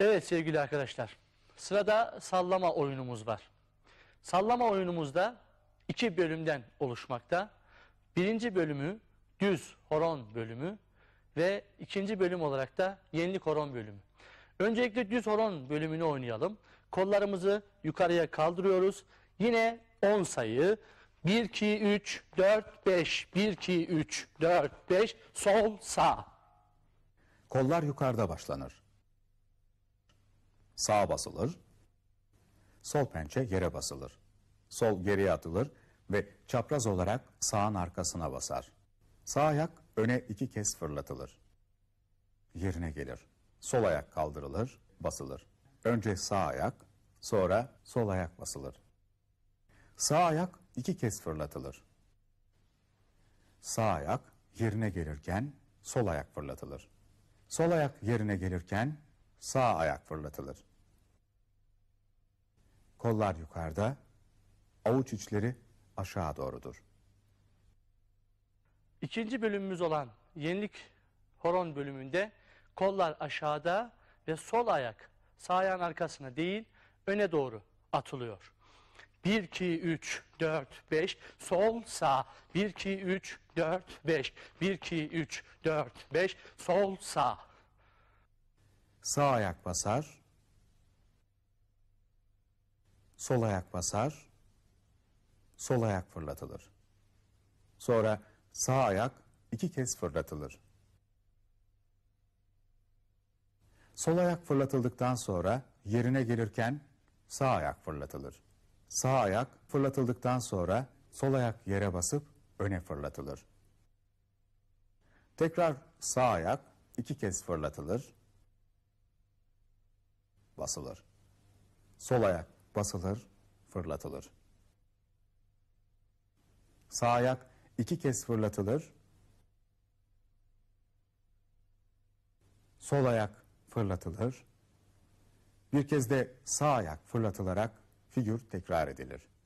Evet sevgili arkadaşlar. Sırada sallama oyunumuz var. Sallama oyunumuzda iki bölümden oluşmakta. Birinci bölümü düz horon bölümü ve ikinci bölüm olarak da yenilik horon bölümü. Öncelikle düz horon bölümünü oynayalım. Kollarımızı yukarıya kaldırıyoruz. Yine 10 sayı. 1, 2, 3, 4, 5. 1, 2, 3, 4, 5. Sol, sağ. Kollar yukarıda başlanır sağa basılır, sol pençe yere basılır. Sol geriye atılır ve çapraz olarak sağın arkasına basar. Sağ ayak öne iki kez fırlatılır. Yerine gelir. Sol ayak kaldırılır, basılır. Önce sağ ayak, sonra sol ayak basılır. Sağ ayak iki kez fırlatılır. Sağ ayak yerine gelirken sol ayak fırlatılır. Sol ayak yerine gelirken sağ ayak fırlatılır. Kollar yukarıda, avuç içleri aşağı doğrudur. İkinci bölümümüz olan yenilik horon bölümünde kollar aşağıda ve sol ayak sağ ayağın arkasına değil öne doğru atılıyor. 1, 2, 3, 4, 5, sol, sağ, 1, 2, 3, 4, 5, 1, 2, 3, 4, 5, sol, sağ. Sağ ayak basar, sol ayak basar, sol ayak fırlatılır. Sonra sağ ayak iki kez fırlatılır. Sol ayak fırlatıldıktan sonra yerine gelirken sağ ayak fırlatılır. Sağ ayak fırlatıldıktan sonra sol ayak yere basıp öne fırlatılır. Tekrar sağ ayak iki kez fırlatılır, basılır. Sol ayak basılır, fırlatılır. Sağ ayak iki kez fırlatılır. Sol ayak fırlatılır. Bir kez de sağ ayak fırlatılarak figür tekrar edilir.